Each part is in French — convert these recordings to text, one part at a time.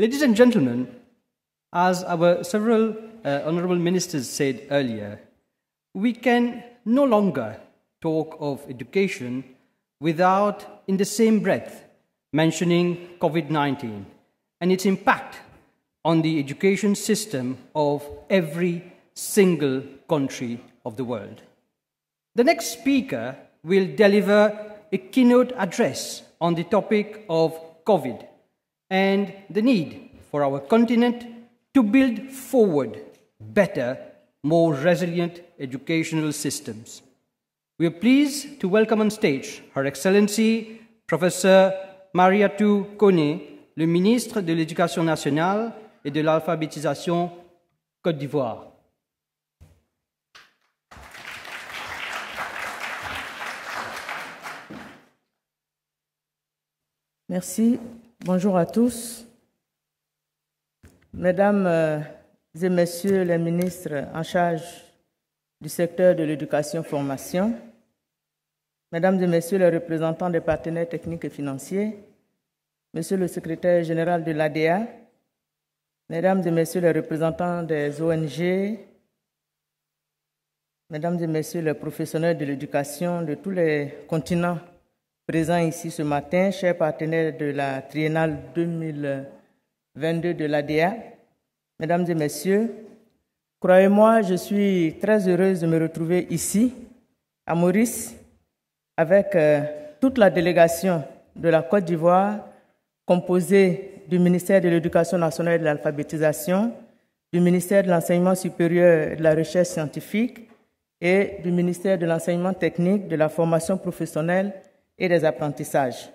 Ladies and gentlemen, as our several uh, honorable ministers said earlier, we can no longer talk of education without, in the same breath, mentioning COVID 19 and its impact on the education system of every single country of the world. The next speaker will deliver a keynote address on the topic of COVID and the need for our continent to build forward better, more resilient educational systems. We are pleased to welcome on stage Her Excellency Professor Mariatou Kone, le ministre de l'Éducation nationale et de l'alphabétisation Côte d'Ivoire. Merci, Bonjour à tous. Mesdames euh, et Messieurs les ministres en charge du secteur de l'éducation-formation, Mesdames et Messieurs les représentants des partenaires techniques et financiers, Monsieur le secrétaire général de l'ADA, Mesdames et Messieurs les représentants des ONG, Mesdames et Messieurs les professionnels de l'éducation de tous les continents Présent ici ce matin, chers partenaires de la triennale 2022 de l'ADA, mesdames et messieurs, croyez-moi, je suis très heureuse de me retrouver ici, à Maurice, avec euh, toute la délégation de la Côte d'Ivoire, composée du ministère de l'Éducation nationale et de l'alphabétisation, du ministère de l'enseignement supérieur et de la recherche scientifique et du ministère de l'enseignement technique, de la formation professionnelle et des apprentissages.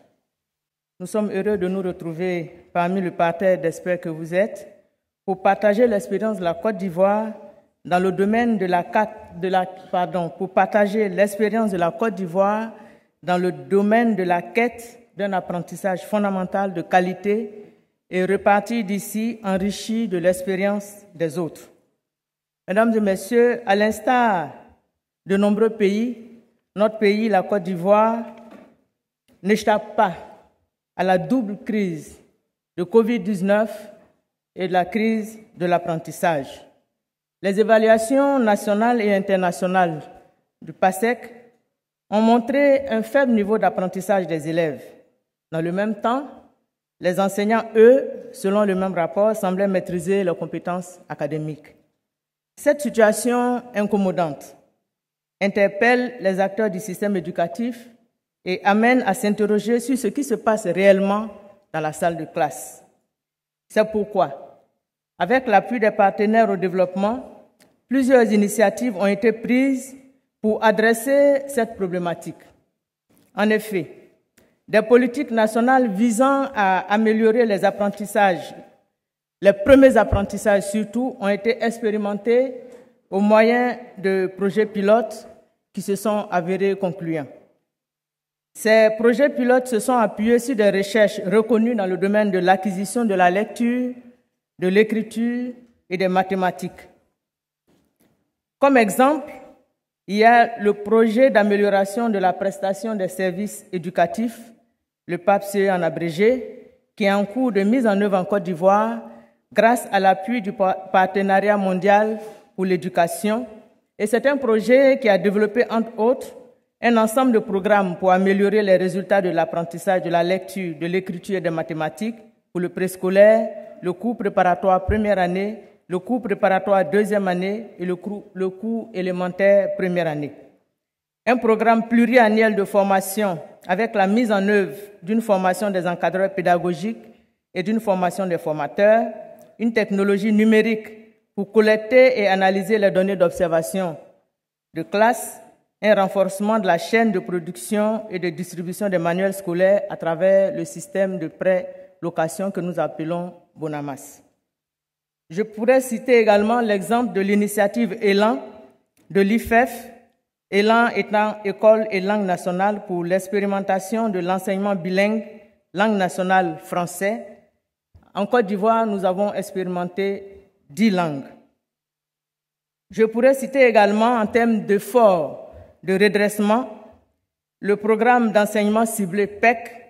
Nous sommes heureux de nous retrouver parmi le parterre d'espoir que vous êtes pour partager de la Côte dans le domaine de la, de la pardon, pour partager l'expérience de la Côte d'Ivoire dans le domaine de la quête d'un apprentissage fondamental de qualité et repartir d'ici enrichi de l'expérience des autres. Mesdames et messieurs, à l'instar de nombreux pays, notre pays, la Côte d'Ivoire, n'échappe pas à la double crise de Covid-19 et de la crise de l'apprentissage. Les évaluations nationales et internationales du PASEC ont montré un faible niveau d'apprentissage des élèves. Dans le même temps, les enseignants, eux, selon le même rapport, semblaient maîtriser leurs compétences académiques. Cette situation incommodante interpelle les acteurs du système éducatif et amène à s'interroger sur ce qui se passe réellement dans la salle de classe. C'est pourquoi, avec l'appui des partenaires au développement, plusieurs initiatives ont été prises pour adresser cette problématique. En effet, des politiques nationales visant à améliorer les apprentissages, les premiers apprentissages surtout, ont été expérimentées au moyen de projets pilotes qui se sont avérés concluants. Ces projets pilotes se sont appuyés sur des recherches reconnues dans le domaine de l'acquisition de la lecture, de l'écriture et des mathématiques. Comme exemple, il y a le projet d'amélioration de la prestation des services éducatifs, le PAPSE en abrégé, qui est en cours de mise en œuvre en Côte d'Ivoire grâce à l'appui du partenariat mondial pour l'éducation. Et c'est un projet qui a développé, entre autres, un ensemble de programmes pour améliorer les résultats de l'apprentissage de la lecture, de l'écriture et des mathématiques pour le préscolaire, le cours préparatoire première année, le cours préparatoire deuxième année et le cours, élémentaire première année. Un programme pluriannuel de formation avec la mise en œuvre d'une formation des encadreurs pédagogiques et d'une formation des formateurs, une technologie numérique pour collecter et analyser les données d'observation de classe un renforcement de la chaîne de production et de distribution des manuels scolaires à travers le système de prêt-location que nous appelons Bonamas. Je pourrais citer également l'exemple de l'initiative Élan de l'IFEF, Élan e étant école et langue nationale pour l'expérimentation de l'enseignement bilingue, langue nationale français. En Côte d'Ivoire, nous avons expérimenté dix langues. Je pourrais citer également en termes d'efforts de redressement, le programme d'enseignement ciblé PEC,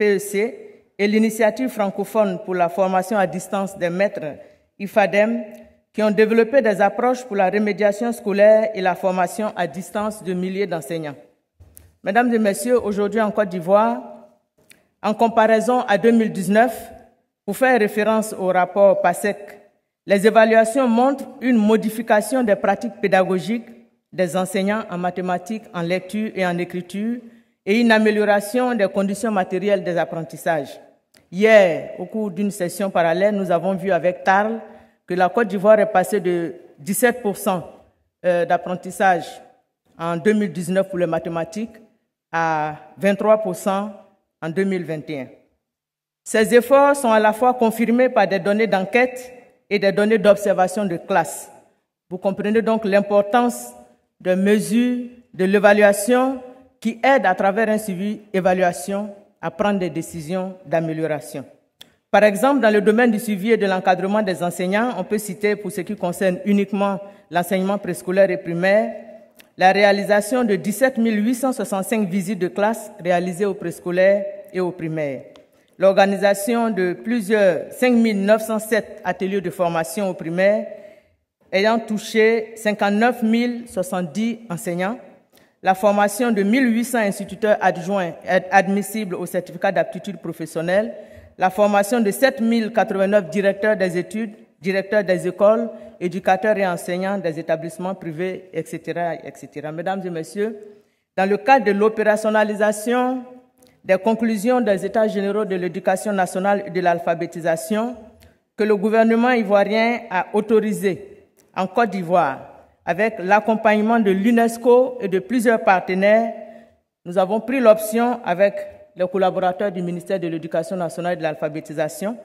e et l'initiative francophone pour la formation à distance des maîtres IFADEM qui ont développé des approches pour la remédiation scolaire et la formation à distance de milliers d'enseignants. Mesdames et Messieurs, aujourd'hui en Côte d'Ivoire, en comparaison à 2019, pour faire référence au rapport PASEC, les évaluations montrent une modification des pratiques pédagogiques des enseignants en mathématiques, en lecture et en écriture et une amélioration des conditions matérielles des apprentissages. Hier, au cours d'une session parallèle, nous avons vu avec Tarl que la Côte d'Ivoire est passée de 17% euh, d'apprentissage en 2019 pour les mathématiques à 23% en 2021. Ces efforts sont à la fois confirmés par des données d'enquête et des données d'observation de classe. Vous comprenez donc l'importance de mesures, de l'évaluation qui aident à travers un suivi évaluation à prendre des décisions d'amélioration. Par exemple, dans le domaine du suivi et de l'encadrement des enseignants, on peut citer pour ce qui concerne uniquement l'enseignement préscolaire et primaire, la réalisation de 17 865 visites de classe réalisées au préscolaire et au primaire, l'organisation de plusieurs 5 907 ateliers de formation au primaire ayant touché 59 070 enseignants, la formation de 1800 instituteurs adjoints admissibles au certificat d'aptitude professionnelle, la formation de 7089 directeurs des études, directeurs des écoles, éducateurs et enseignants des établissements privés, etc., etc. Mesdames et messieurs, dans le cadre de l'opérationnalisation des conclusions des États généraux de l'éducation nationale et de l'alphabétisation, que le gouvernement ivoirien a autorisé en Côte d'Ivoire. Avec l'accompagnement de l'UNESCO et de plusieurs partenaires, nous avons pris l'option avec les collaborateurs du ministère de l'Éducation nationale et de l'alphabétisation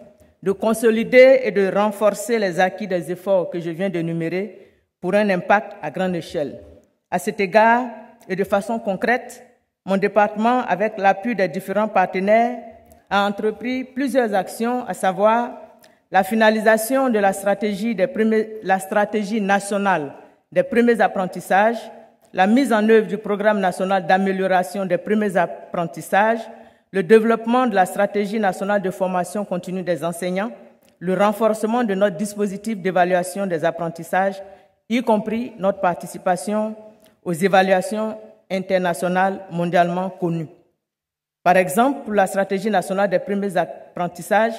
de consolider et de renforcer les acquis des efforts que je viens d'énumérer pour un impact à grande échelle. À cet égard et de façon concrète, mon département, avec l'appui des différents partenaires, a entrepris plusieurs actions, à savoir la finalisation de la stratégie, nationale des premiers apprentissages, la mise en œuvre du programme national d'amélioration des premiers apprentissages, le développement de la stratégie nationale de formation continue des enseignants, le renforcement de notre dispositif d'évaluation des apprentissages, y compris notre participation aux évaluations internationales mondialement connues. Par exemple, la stratégie nationale des premiers apprentissages,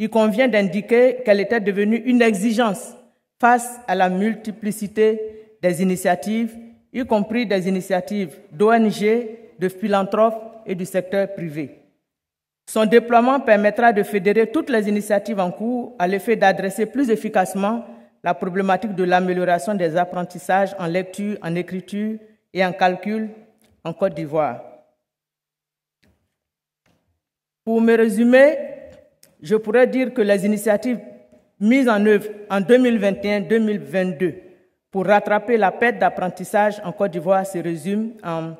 il convient d'indiquer qu'elle était devenue une exigence face à la multiplicité des initiatives, y compris des initiatives d'ONG, de philanthropes et du secteur privé. Son déploiement permettra de fédérer toutes les initiatives en cours à l'effet d'adresser plus efficacement la problématique de l'amélioration des apprentissages en lecture, en écriture et en calcul en Côte d'Ivoire. Pour me résumer, je pourrais dire que les initiatives mises en œuvre en 2021-2022 pour rattraper la perte d'apprentissage en Côte d'Ivoire se résument en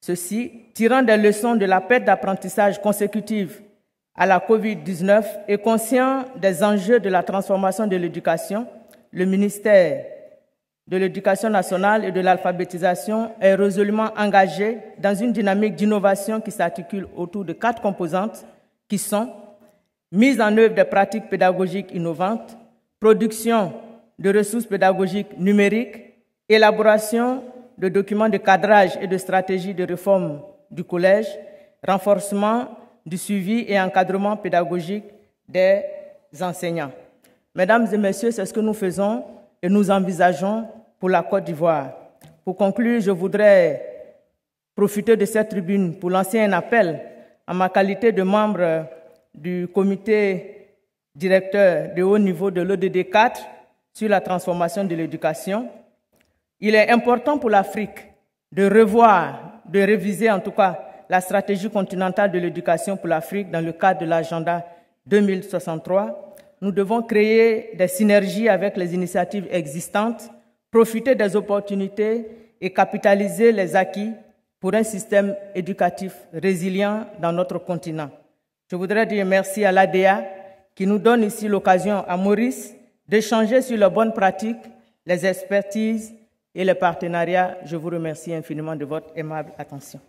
ceci, tirant des leçons de la perte d'apprentissage consécutive à la COVID-19 et conscient des enjeux de la transformation de l'éducation, le ministère de l'Éducation nationale et de l'alphabétisation est résolument engagé dans une dynamique d'innovation qui s'articule autour de quatre composantes qui sont mise en œuvre des pratiques pédagogiques innovantes, production de ressources pédagogiques numériques, élaboration de documents de cadrage et de stratégie de réforme du collège, renforcement du suivi et encadrement pédagogique des enseignants. Mesdames et messieurs, c'est ce que nous faisons et nous envisageons pour la Côte d'Ivoire. Pour conclure, je voudrais profiter de cette tribune pour lancer un appel à ma qualité de membre du comité directeur de haut niveau de l'ODD 4 sur la transformation de l'éducation, il est important pour l'Afrique de revoir, de réviser en tout cas la stratégie continentale de l'éducation pour l'Afrique dans le cadre de l'agenda 2063. Nous devons créer des synergies avec les initiatives existantes, profiter des opportunités et capitaliser les acquis pour un système éducatif résilient dans notre continent. Je voudrais dire merci à l'ADA qui nous donne ici l'occasion à Maurice d'échanger sur les bonnes pratiques, les expertises et les partenariats. Je vous remercie infiniment de votre aimable attention.